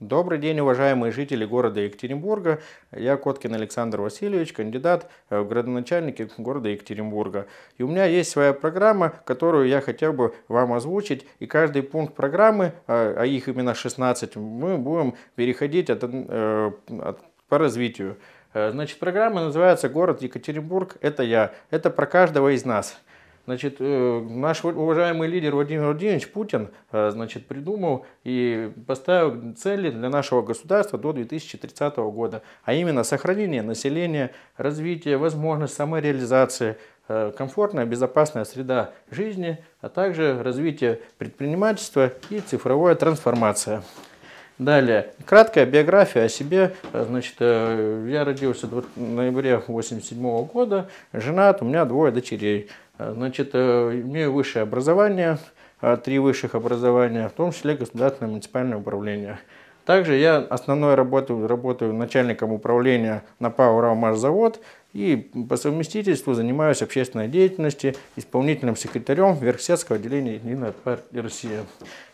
Добрый день, уважаемые жители города Екатеринбурга. Я Коткин Александр Васильевич, кандидат э, в градоначальники города Екатеринбурга. И у меня есть своя программа, которую я хотел бы вам озвучить. И каждый пункт программы, э, а их именно 16, мы будем переходить от, э, от, по развитию. Э, значит, программа называется «Город Екатеринбург. Это я». Это про каждого из нас. Значит, э, наш уважаемый лидер Владимир Владимирович Путин э, значит, придумал и поставил цели для нашего государства до 2030 года, а именно сохранение населения, развитие, возможность самореализации, комфортная, безопасная среда жизни, а также развитие предпринимательства и цифровая трансформация. Далее, краткая биография о себе. Значит, э, я родился в ноябре 1987 года, женат, у меня двое дочерей. Значит, э, имею высшее образование, э, три высших образования, в том числе государственное муниципальное управление. Также я основной работаю, работаю начальником управления на ПАО «Равмашзавод» и по совместительству занимаюсь общественной деятельностью, исполнительным секретарем Верхсетского отделения «Единая партия России»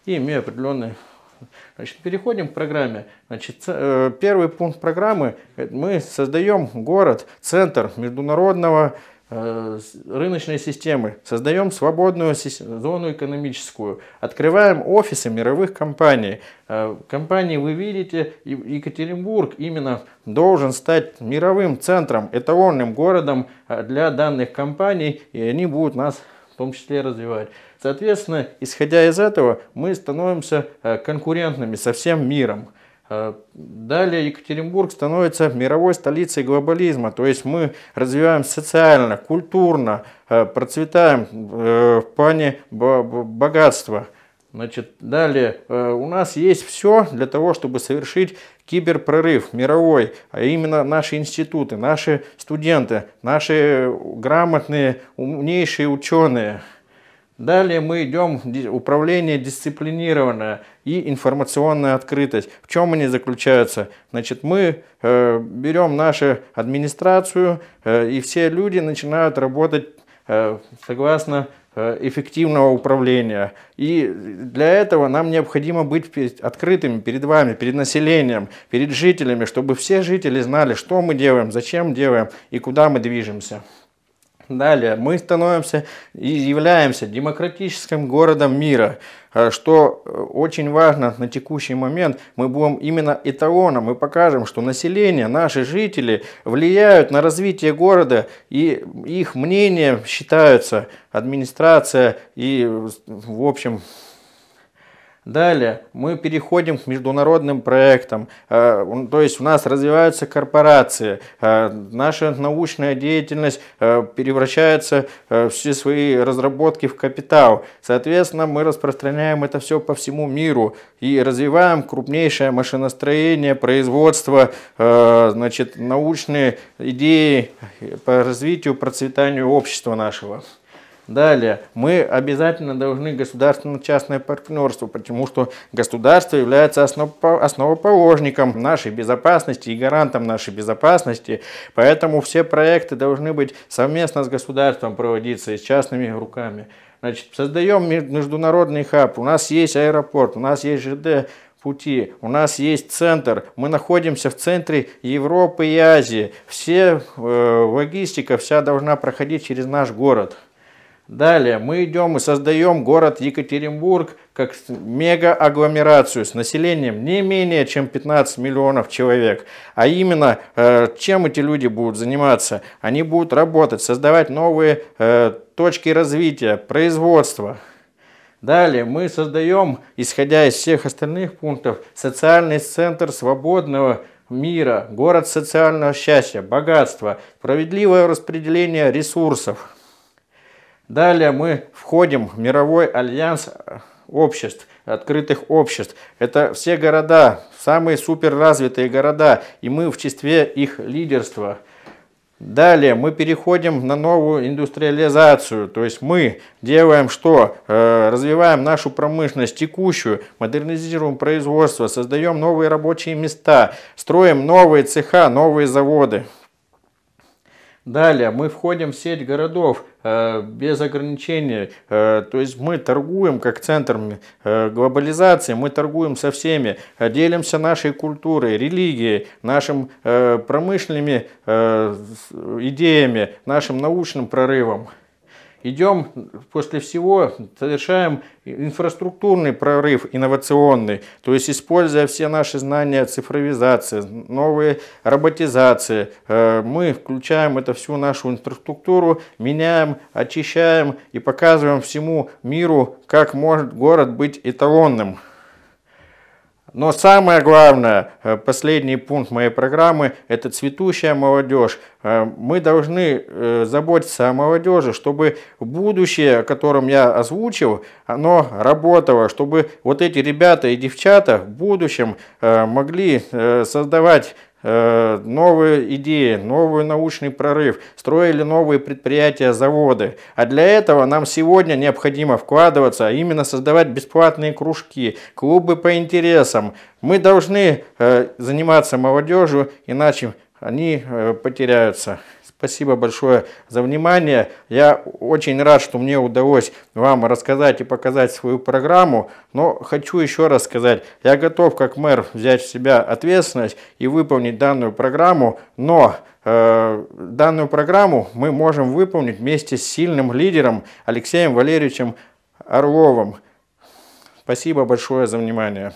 и имею определенный понятно. Значит, переходим к программе. Значит, э, первый пункт программы – мы создаем город, центр международного э, рыночной системы, создаем свободную зону экономическую, открываем офисы мировых компаний. Э, компании, вы видите, Екатеринбург именно должен стать мировым центром, эталонным городом для данных компаний, и они будут нас в том числе развивать. Соответственно, исходя из этого, мы становимся э, конкурентными со всем миром. Э, далее Екатеринбург становится мировой столицей глобализма, то есть мы развиваем социально, культурно, э, процветаем в плане богатства. Значит, далее у нас есть все для того, чтобы совершить киберпрорыв мировой, а именно наши институты, наши студенты, наши грамотные, умнейшие ученые – Далее мы идем управление дисциплинированное и информационная открытость. В чем они заключаются? Значит, мы э, берем нашу администрацию, э, и все люди начинают работать э, согласно э, эффективного управления. И для этого нам необходимо быть открытыми перед вами, перед населением, перед жителями, чтобы все жители знали, что мы делаем, зачем делаем и куда мы движемся. Далее, мы становимся и являемся демократическим городом мира, а, что э, очень важно на текущий момент. Мы будем именно эталоном, мы покажем, что население, наши жители влияют на развитие города, и их мнением считаются администрация и, в общем, Далее мы переходим к международным проектам, э, то есть у нас развиваются корпорации, э, наша научная деятельность э, превращается все свои разработки в капитал. Соответственно, мы распространяем это все по всему миру и развиваем крупнейшее машиностроение, производство, значит, научные идеи по развитию, процветанию общества нашего. Далее, мы обязательно должны государственно-частное партнерство, потому что государство является основоположником нашей безопасности и гарантом нашей безопасности, поэтому все проекты должны быть совместно с государством проводиться и с частными руками. Значит, создаем международный хаб, у нас есть аэропорт, у нас есть ЖД, пути. У нас есть центр, мы находимся в центре Европы и Азии. Все э, логистика вся должна проходить через наш город. Далее мы идем и создаем город Екатеринбург как мега-агломерацию с населением не менее чем 15 миллионов человек. А именно, э, чем эти люди будут заниматься? Они будут работать, создавать новые э, точки развития, производства, Далее мы создаем, исходя из всех остальных пунктов, социальный центр свободного мира, город социального счастья, богатства, справедливое распределение ресурсов. Далее мы входим в мировой альянс э, обществ, открытых обществ. Это все города, самые суперразвитые города, и мы в числе их лидерства. Далее мы переходим на новую индустриализацию, то есть мы делаем что? Э, развиваем нашу промышленность текущую, модернизируем производство, создаем новые рабочие места, строим новые цеха, новые заводы. Далее мы входим в сеть городов э, без ограничений. Э, то есть мы торгуем как центр э, глобализации, мы торгуем со всеми, э, делимся нашей культурой, религией, нашим э, промышленными э, идеями, нашим научным прорывом идем после всего, совершаем инфраструктурный прорыв инновационный, то есть используя все наши знания цифровизации, новые роботизации, э, мы включаем это всю нашу инфраструктуру, меняем, очищаем и показываем всему миру, как может город быть эталонным. Но самое главное, э, последний пункт моей программы – это цветущая молодежь. Э, мы должны э, заботиться о молодежи, чтобы будущее, о котором я озвучил, оно работало, чтобы вот эти ребята и девчата в будущем могли создавать Э, новые идеи, новый научный прорыв, строили новые предприятия, заводы. А для этого нам сегодня необходимо вкладываться, а именно создавать бесплатные кружки, клубы по интересам. Мы должны э, заниматься молодежью, иначе они э, потеряются. Спасибо большое за внимание. Я очень рад, что мне удалось вам рассказать и показать свою программу. Но хочу еще раз сказать, я готов как мэр взять в себя ответственность и выполнить данную программу, но э, данную программу мы можем выполнить вместе с сильным лидером Алексеем Валерьевичем Орловым. Спасибо большое за внимание.